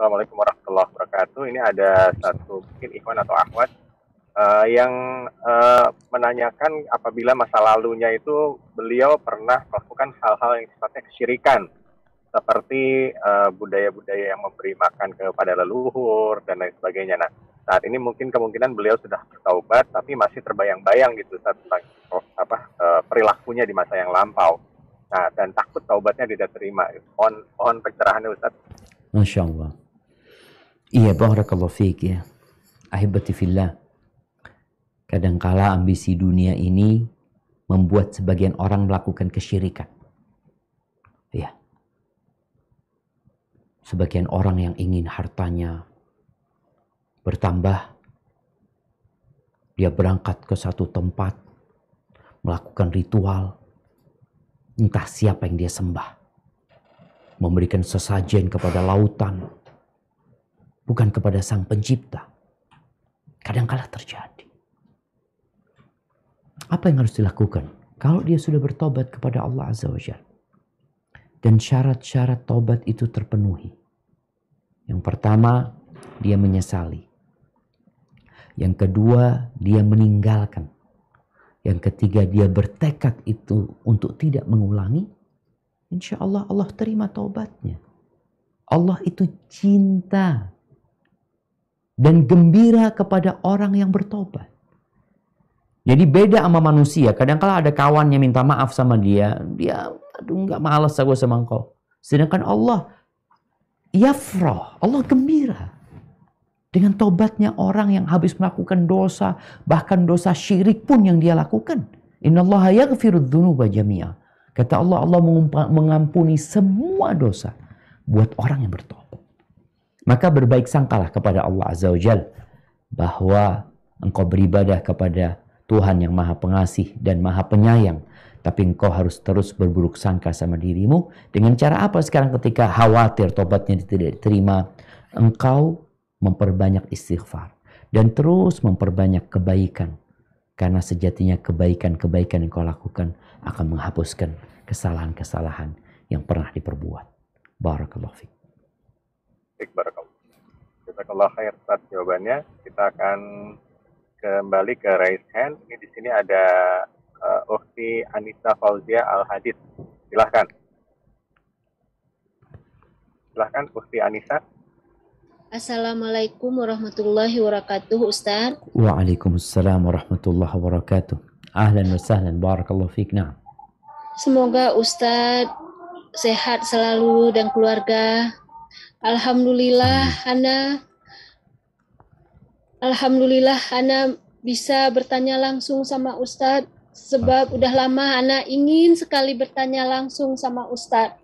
Assalamualaikum warahmatullahi wabarakatuh. Ini ada satu mungkin Ikhwan atau Ahwat uh, yang uh, menanyakan apabila masa lalunya itu beliau pernah melakukan hal-hal yang sifatnya kesyirikan seperti eh, budaya-budaya uh, yang memberi makan kepada leluhur dan lain sebagainya. Nah, saat ini mungkin kemungkinan beliau sudah bertaubat tapi masih terbayang-bayang gitu saat tentang apa uh, perilakunya di masa yang lampau. Nah, dan takut taubatnya tidak terima. Mohon mohon pencerahannya Ustaz. Masya Allah. Iya, barakallahu fiik ya. Ahibati fillah. Kadangkala ambisi dunia ini membuat sebagian orang melakukan kesyirikan. Ya. Sebagian orang yang ingin hartanya bertambah, dia berangkat ke satu tempat, melakukan ritual, entah siapa yang dia sembah. Memberikan sesajen kepada lautan, bukan kepada Sang Pencipta. Kadangkala terjadi. Apa yang harus dilakukan? Kalau dia sudah bertobat kepada Allah Azza wa Jal, dan syarat-syarat tobat itu terpenuhi. Yang pertama, dia menyesali. Yang kedua, dia meninggalkan. Yang ketiga, dia bertekad itu untuk tidak mengulangi. Insya Allah, Allah terima taubatnya. Allah itu cinta dan gembira kepada orang yang bertobat. Jadi beda sama manusia. Kadang-kala ada kawannya minta maaf sama dia. Dia, aduh nggak malas aku sama engkau. Sedangkan Allah, froh. Allah gembira. Dengan tobatnya orang yang habis melakukan dosa, bahkan dosa syirik pun yang dia lakukan. Innallaha yaghfiru dzunuba jami'a. Kata Allah, Allah mengampuni semua dosa buat orang yang bertobat. Maka berbaik sangkalah kepada Allah Azza wa Jal bahwa engkau beribadah kepada Tuhan yang maha pengasih dan maha penyayang. Tapi engkau harus terus berburuk sangka sama dirimu. Dengan cara apa sekarang ketika khawatir tobatnya tidak diterima? Engkau memperbanyak istighfar. Dan terus memperbanyak kebaikan. Karena sejatinya kebaikan-kebaikan yang kau lakukan akan menghapuskan kesalahan-kesalahan yang pernah diperbuat. Barakallahu fiqh. Taufik kita kalau khair saat jawabannya. Kita akan kembali ke raise hand. Ini di sini ada uh, eh, Ukti Anissa Fauzia Al Hadid. Silahkan. Silahkan Ukti Anissa. Assalamualaikum warahmatullahi wabarakatuh Ustaz. Waalaikumsalam warahmatullahi wabarakatuh. Ahlan wa sahlan. Barakallahu fiqh Na'am. Semoga Ustaz sehat selalu dan keluarga Alhamdulillah hmm. Ana Alhamdulillah Ana bisa bertanya langsung sama Ustadz sebab ah. udah lama Ana ingin sekali bertanya langsung sama Ustadz.